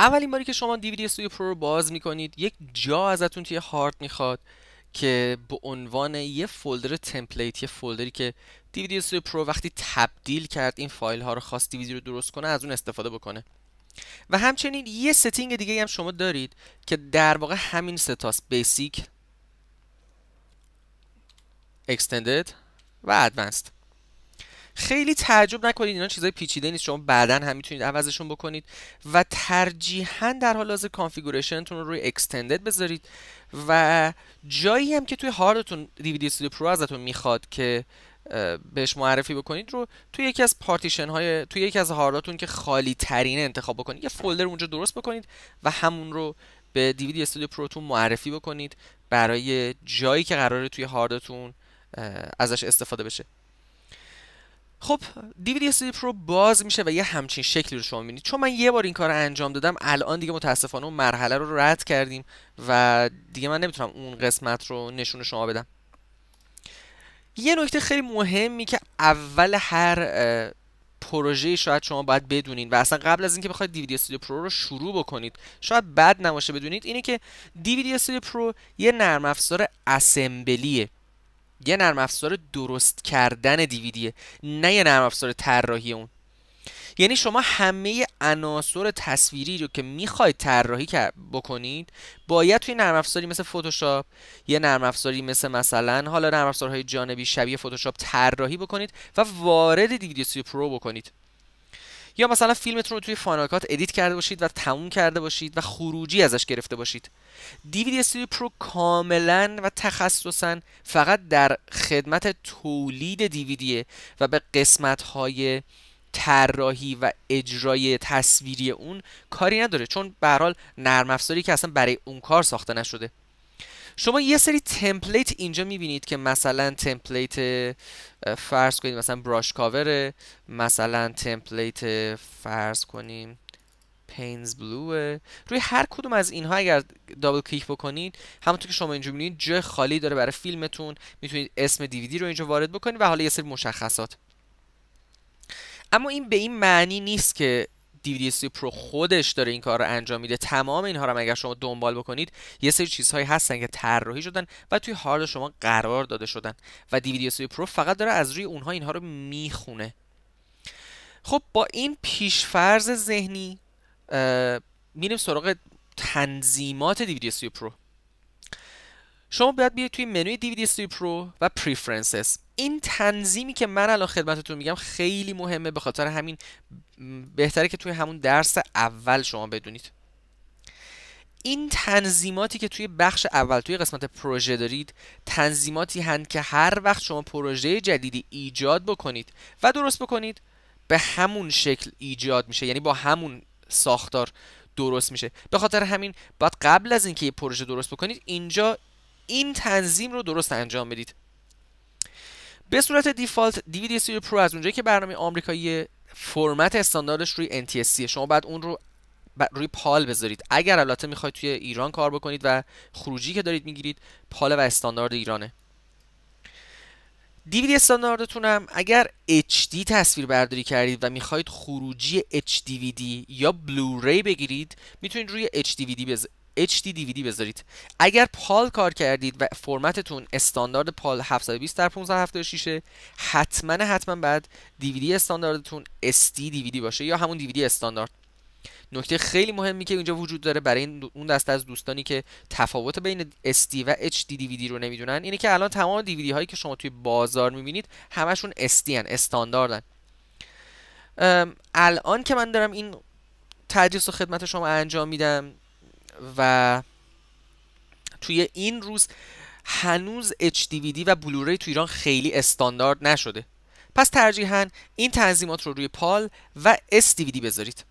اولین باری که شما دیویدی استودیو پرو رو باز میکنید یک جا ازتون توی هارد میخواد که به عنوان یه فولدر تمپلیت یه فولدری که دیویدی استودیو پرو وقتی تبدیل کرد این فایل ها رو خواست دیویدی رو درست کنه از اون استفاده بکنه و همچنین یه ستینگ دیگه هم شما دارید که در واقع همین ستاس بیسیک اکستندد و ادوانسد خیلی تعجب نکنید اینا چیزای پیچیده نیست شما بعدا هم میتونید عوضشون بکنید و ترجیحا در حال حاضر کانفیگوریشنتون رو روی اکستندد بذارید و جایی هم که توی هاردتون دیویدی استودیو پرو ازتون میخواد که بهش معرفی بکنید رو توی یکی از پارتیشن های توی یکی از هارداتون که خالی ترین انتخاب بکنید یه فولدر اونجا درست بکنید و همون رو به دیویدی استودیو پروتون معرفی بکنید برای جایی که قراره توی هاردتون ازش استفاده بشه خب دیویدی استودیو پرو باز میشه و یه همچین شکلی رو شما میبینید چون من یه بار این کار انجام دادم الان دیگه متاسفانه اون مرحله رو رد کردیم و دیگه من نمیتونم اون قسمت رو نشون شما بدم یه نکته خیلی مهمی که اول هر پروژه شاید شما باید بدونید و اصلا قبل از اینکه بخواید دیویدی استودیو پرو رو شروع بکنید شاید بد نماشه بدونید اینه که دیویدی استودیو پرو یه نرم افزار اسمبلیه یه نرم افزار درست کردن دیویدیه نه یه نرم افزار طراحی اون یعنی شما همه عناصر تصویری رو که میخواید طراحی بکنید باید توی نرم افزاری مثل فتوشاپ یه نرم افزاری مثل مثلا حالا نرم افزارهای جانبی شبیه فتوشاپ طراحی بکنید و وارد دیویدیو پرو بکنید یا مثلا فیلمتون رو توی فاینال کات ادیت کرده باشید و تموم کرده باشید و خروجی ازش گرفته باشید دیویدی استودیو پرو کاملا و تخصصا فقط در خدمت تولید دیویدی و به قسمت های طراحی و اجرای تصویری اون کاری نداره چون به حال نرم افزاری که اصلا برای اون کار ساخته نشده شما یه سری تمپلیت اینجا میبینید که مثلا تمپلیت فرض کنید مثلا براش کاوره مثلا تمپلیت فرض کنیم پینز بلوه روی هر کدوم از اینها اگر دابل کلیک بکنید همونطور که شما اینجا میبینید جای خالی داره برای فیلمتون میتونید اسم دیویدی رو اینجا وارد بکنید و حالا یه سری مشخصات اما این به این معنی نیست که DVDSC پرو خودش داره این کار رو انجام میده تمام اینها رو اگر شما دنبال بکنید یه سری چیزهایی هستن که طراحی شدن و توی هارد شما قرار داده شدن و DVDSC پرو فقط داره از روی اونها اینها رو میخونه خب با این پیشفرز ذهنی میریم سراغ تنظیمات دیویدی استودیو پرو شما باید بیاید توی منوی دیویدی پرو و پریفرنسز این تنظیمی که من الان خدمتتون میگم خیلی مهمه به خاطر همین بهتره که توی همون درس اول شما بدونید این تنظیماتی که توی بخش اول توی قسمت پروژه دارید تنظیماتی هند که هر وقت شما پروژه جدیدی ایجاد بکنید و درست بکنید به همون شکل ایجاد میشه یعنی با همون ساختار درست میشه به خاطر همین باید قبل از اینکه یه پروژه درست بکنید اینجا این تنظیم رو درست انجام بدید به صورت دیفالت DVD Studio Pro از اونجایی که برنامه آمریکایی فرمت استانداردش روی NTSC شما بعد اون رو روی پال بذارید اگر البته میخواید توی ایران کار بکنید و خروجی که دارید میگیرید پال و استاندارد ایرانه DVD استانداردتون هم اگر HD تصویر برداری کردید و میخواید خروجی HDVD یا بلوری بگیرید میتونید روی HDVD بذارید. HD DVD بذارید اگر پال کار کردید و فرمتتون استاندارد پال 720 در 576 حتما حتما بعد DVD استانداردتون SD DVD باشه یا همون DVD استاندارد نکته خیلی مهمی که اینجا وجود داره برای اون دسته از دوستانی که تفاوت بین SD و HD DVD رو نمیدونن اینه که الان تمام DVD هایی که شما توی بازار میبینید همشون SD هن استانداردن الان که من دارم این تدریس و خدمت شما انجام میدم و توی این روز هنوز HDVD و بلوری توی ایران خیلی استاندارد نشده پس ترجیحاً این تنظیمات رو روی پال و SDVD بذارید